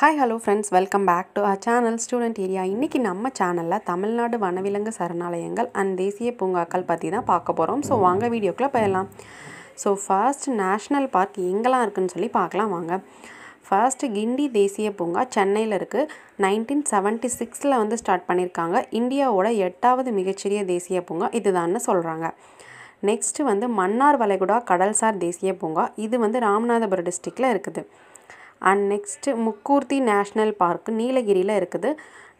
hi hello friends welcome back to our channel student area இன்றைக்கி நம்ம சேனலில் தமிழ்நாடு வனவிலங்கு சரணாலயங்கள் அண்ட் தேசிய பூங்காக்கள் பற்றி தான் பார்க்க போகிறோம் ஸோ வாங்க வீடியோக்குள்ளே போயிடலாம் ஸோ ஃபர்ஸ்ட் நேஷ்னல் பார்க் எங்கெல்லாம் இருக்குதுன்னு சொல்லி பார்க்கலாம் வாங்க ஃபர்ஸ்ட்டு கிண்டி தேசிய பூங்கா சென்னையில் இருக்குது நைன்டீன் செவன்ட்டி சிக்ஸில் வந்து ஸ்டார்ட் பண்ணியிருக்காங்க இந்தியாவோட எட்டாவது மிகச்சிறிய தேசிய பூங்கா இதுதான்னு சொல்கிறாங்க நெக்ஸ்ட்டு வந்து மன்னார் வளைகுடா கடல்சார் தேசிய பூங்கா இது வந்து ராமநாதபுரம் டிஸ்ட்ரிக்டில் இருக்குது and next Mukurthi national park நீலகிரியில் இருக்குது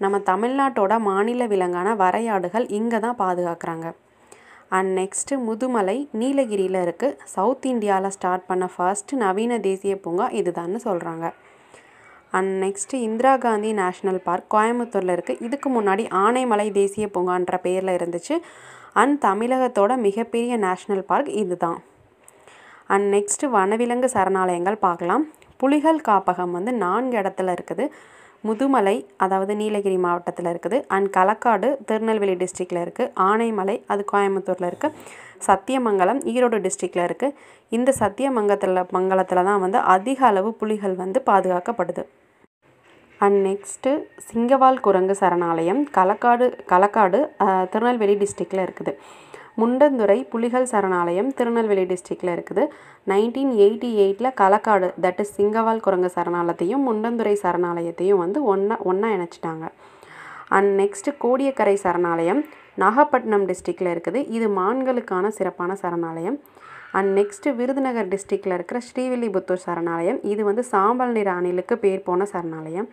நம்ம தமிழ்நாட்டோட மாநில விலங்கான வரையாடுகள் இங்கே தான் பாதுகாக்கிறாங்க அண்ட் நெக்ஸ்ட்டு முதுமலை நீலகிரியில் இருக்குது சவுத் இந்தியாவில் ஸ்டார்ட் பண்ண ஃபர்ஸ்ட் நவீன தேசிய பூங்கா இதுதான்னு சொல்கிறாங்க and next Indira Gandhi national park கோயம்புத்தூரில் இருக்குது இதுக்கு முன்னாடி ஆனைமலை தேசிய பூங்கான்ற பேரில் இருந்துச்சு அண்ட் தமிழகத்தோட மிகப்பெரிய நேஷ்னல் பார்க் இதுதான் அண்ட் நெக்ஸ்ட்டு வனவிலங்கு சரணாலயங்கள் பார்க்கலாம் புலிகள் காப்பகம் வந்து நான்கு இடத்துல இருக்குது முதுமலை அதாவது நீலகிரி மாவட்டத்தில் இருக்குது அண்ட் களக்காடு திருநெல்வேலி டிஸ்ட்ரிக்டில் இருக்குது ஆனைமலை அது கோயம்புத்தூரில் இருக்குது சத்தியமங்கலம் ஈரோடு டிஸ்ட்ரிக்டில் இருக்குது இந்த சத்தியமங்கத்தில் மங்கலத்தில் தான் வந்து அதிக அளவு புலிகள் வந்து பாதுகாக்கப்படுது அண்ட் நெக்ஸ்ட்டு சிங்கவால் குரங்கு சரணாலயம் களக்காடு களக்காடு திருநெல்வேலி டிஸ்ட்ரிக்டில் இருக்குது முண்டந்துறை புலிகள் சரணாலயம் திருநெல்வேலி டிஸ்ட்ரிக்டில் இருக்குது நைன்டீன் எயிட்டி எயிட்டில் களக்காடு தட் இஸ் சிங்கவால் குரங்கு சரணாலயத்தையும் முண்டந்துறை சரணாலயத்தையும் வந்து ஒன்றா ஒன்றா இணைச்சிட்டாங்க அண்ட் நெக்ஸ்ட்டு கோடியக்கரை சரணாலயம் நாகப்பட்டினம் டிஸ்ட்ரிக்டில் இருக்குது இது மான்களுக்கான சிறப்பான சரணாலயம் அண்ட் நெக்ஸ்ட்டு விருதுநகர் டிஸ்ட்ரிக்டில் இருக்கிற ஸ்ரீவில்லிபுத்தூர் சரணாலயம் இது வந்து சாம்பல் நிற அணிலுக்கு பேர் போன சரணாலயம்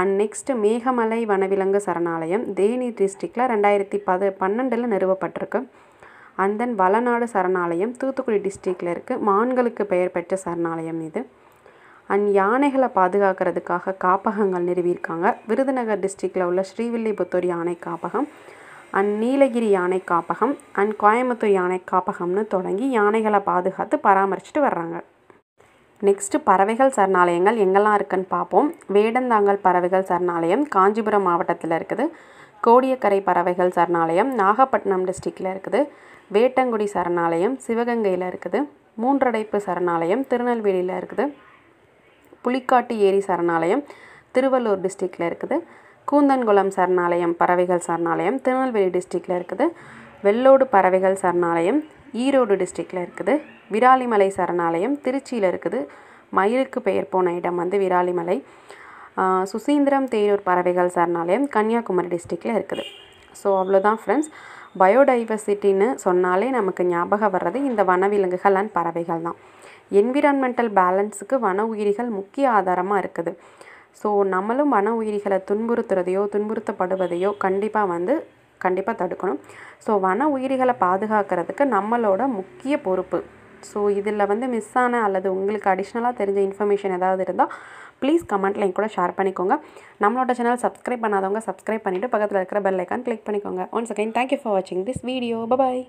அண்ட் நெக்ஸ்ட்டு மேகமலை வனவிலங்கு சரணாலயம் தேனி டிஸ்ட்ரிக்டில் ரெண்டாயிரத்தி பது பன்னெண்டில் நிறுவப்பட்டிருக்கு அண்ட் தென் வளநாடு சரணாலயம் தூத்துக்குடி டிஸ்ட்ரிக்டில் இருக்குது மான்களுக்கு பெயர் பெற்ற சரணாலயம் இது அண்ட் யானைகளை பாதுகாக்கிறதுக்காக காப்பகங்கள் நிறுவியிருக்காங்க விருதுநகர் டிஸ்ட்ரிக்டில் உள்ள ஸ்ரீவில்லிபுத்தூர் யானை காப்பகம் அண்ட் நீலகிரி யானை காப்பகம் அண்ட் கோயம்புத்தூர் யானை காப்பகம்னு தொடங்கி யானைகளை பாதுகாத்து பராமரிச்சுட்டு வர்றாங்க நெக்ஸ்ட்டு பறவைகள் சரணாலயங்கள் எங்கெல்லாம் இருக்குதுன்னு பார்ப்போம் வேடந்தாங்கல் பறவைகள் சரணாலயம் காஞ்சிபுரம் மாவட்டத்தில் இருக்குது கோடியக்கரை பறவைகள் சரணாலயம் நாகப்பட்டினம் டிஸ்ட்ரிக்டில் இருக்குது வேட்டங்குடி சரணாலயம் சிவகங்கையில் இருக்குது மூன்றடைப்பு சரணாலயம் திருநெல்வேலியில் இருக்குது புலிக்காட்டு ஏரி சரணாலயம் திருவள்ளூர் டிஸ்ட்ரிக்டில் இருக்குது கூந்தன்குளம் சரணாலயம் பறவைகள் சரணாலயம் திருநெல்வேலி டிஸ்ட்ரிக்டில் இருக்குது வெள்ளோடு பறவைகள் சரணாலயம் ஈரோடு டிஸ்ட்ரிக்டில் இருக்குது விராலிமலை சரணாலயம் திருச்சியில் இருக்குது மயிலுக்கு பெயர் போன இடம் வந்து விராலிமலை சுசீந்திரம் தேரூர் பறவைகள் சரணாலயம் கன்னியாகுமரி டிஸ்ட்ரிக்டில் இருக்குது ஸோ அவ்வளோதான் ஃப்ரெண்ட்ஸ் பயோடைவர்சிட்டின்னு சொன்னாலே நமக்கு ஞாபகம் வர்றது இந்த வனவிலங்குகள் அண்ட் பறவைகள் தான் என்விரான்மெண்டல் பேலன்ஸுக்கு வன உயிரிகள் முக்கிய ஆதாரமாக இருக்குது ஸோ நம்மளும் வன உயிரிகளை துன்புறுத்துறதையோ துன்புறுத்தப்படுவதையோ கண்டிப்பாக வந்து கண்டிப்பாக தடுக்கணும் ஸோ வன உயிரிகளை பாதுகாக்கிறதுக்கு நம்மளோட முக்கிய பொறுப்பு ஸோ இதில் வந்து மிஸ் ஆன அல்லது உங்களுக்கு அடிஷ்னலாக தெரிஞ்ச இன்ஃபர்மேஷன் ஏதாவது இருந்தால் ப்ளீஸ் கமெண்ட்டில் என் கூட ஷேர் பண்ணிக்கோங்க நம்மளோட சேனல் சப்ஸ்கிரைப் பண்ணாதவங்க சப்ஸ்கிரைப் பண்ணிவிட்டு பக்கத்தில் இருக்கிற பெல் ஐக்கான் கிளிக் பண்ணிக்கோங்க ஒன்ஸ் அகைன் தேங்க்யூ ஃபார் வாட்சிங் திஸ் வீடியோ பபாய்